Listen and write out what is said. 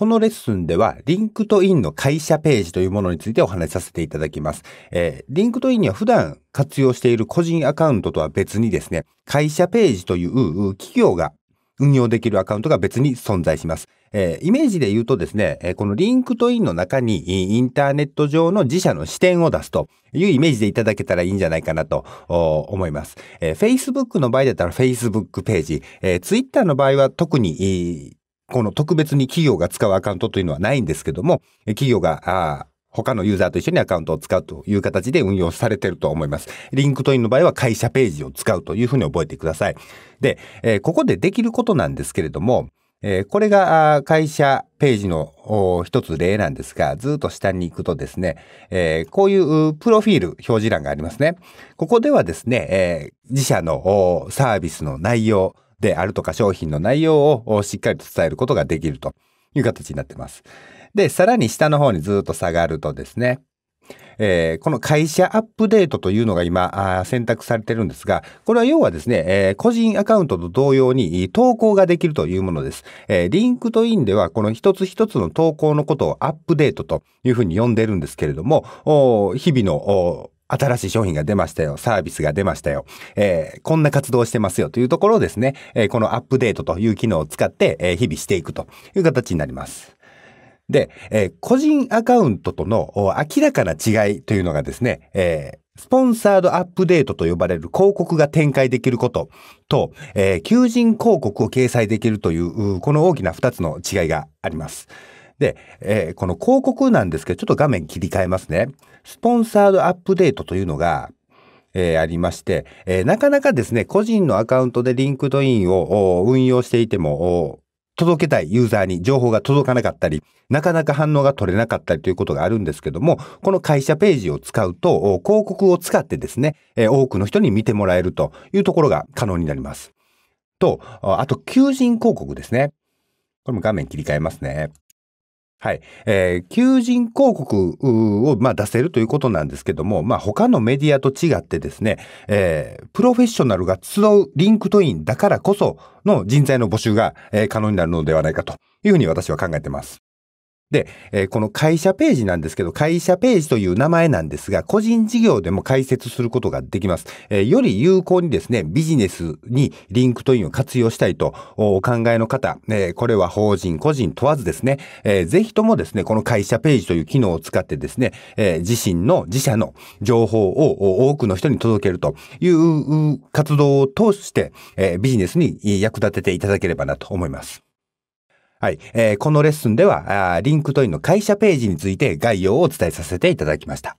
このレッスンでは、リンクトインの会社ページというものについてお話しさせていただきます。えー、リンクトインには普段活用している個人アカウントとは別にですね、会社ページという企業が運用できるアカウントが別に存在します。えー、イメージで言うとですね、えー、このリンクトインの中にインターネット上の自社の視点を出すというイメージでいただけたらいいんじゃないかなと思います。えー、Facebook の場合だったら Facebook ページ、えー、Twitter の場合は特にこの特別に企業が使うアカウントというのはないんですけども、企業が、他のユーザーと一緒にアカウントを使うという形で運用されてると思います。リンクトインの場合は会社ページを使うというふうに覚えてください。で、えー、ここでできることなんですけれども、えー、これが会社ページの一つ例なんですが、ずっと下に行くとですね、えー、こういうプロフィール表示欄がありますね。ここではですね、自社のサービスの内容、であるとか商品の内容をしっかりと伝えることができるという形になってます。で、さらに下の方にずっと下がるとですね、えー、この会社アップデートというのが今選択されてるんですが、これは要はですね、えー、個人アカウントと同様に投稿ができるというものです。えー、リンクトインではこの一つ一つの投稿のことをアップデートというふうに呼んでるんですけれども、日々の新しい商品が出ましたよ、サービスが出ましたよ、えー、こんな活動してますよというところをですね、えー、このアップデートという機能を使って、えー、日々していくという形になります。で、え個人アカウントとの明らかな違いというのがですね、えスポンサードアップデートと呼ばれる広告が展開できることと、え求人広告を掲載できるという、この大きな二つの違いがあります。で、えー、この広告なんですけど、ちょっと画面切り替えますね。スポンサードアップデートというのが、えー、ありまして、えー、なかなかですね、個人のアカウントでリンクドインを運用していても、届けたいユーザーに情報が届かなかったり、なかなか反応が取れなかったりということがあるんですけども、この会社ページを使うと、広告を使ってですね、多くの人に見てもらえるというところが可能になります。と、あと求人広告ですね。これも画面切り替えますね。はい。えー、求人広告を、まあ、出せるということなんですけども、まあ、他のメディアと違ってですね、えー、プロフェッショナルが集うリンクトインだからこその人材の募集が、えー、可能になるのではないかというふうに私は考えてます。で、えー、この会社ページなんですけど、会社ページという名前なんですが、個人事業でも解説することができます。えー、より有効にですね、ビジネスにリンクというのを活用したいとお考えの方、えー、これは法人、個人問わずですね、えー、ぜひともですね、この会社ページという機能を使ってですね、えー、自身の自社の情報を多くの人に届けるという活動を通して、えー、ビジネスに役立てていただければなと思います。はい。えー、このレッスンでは、リンクトインの会社ページについて概要をお伝えさせていただきました。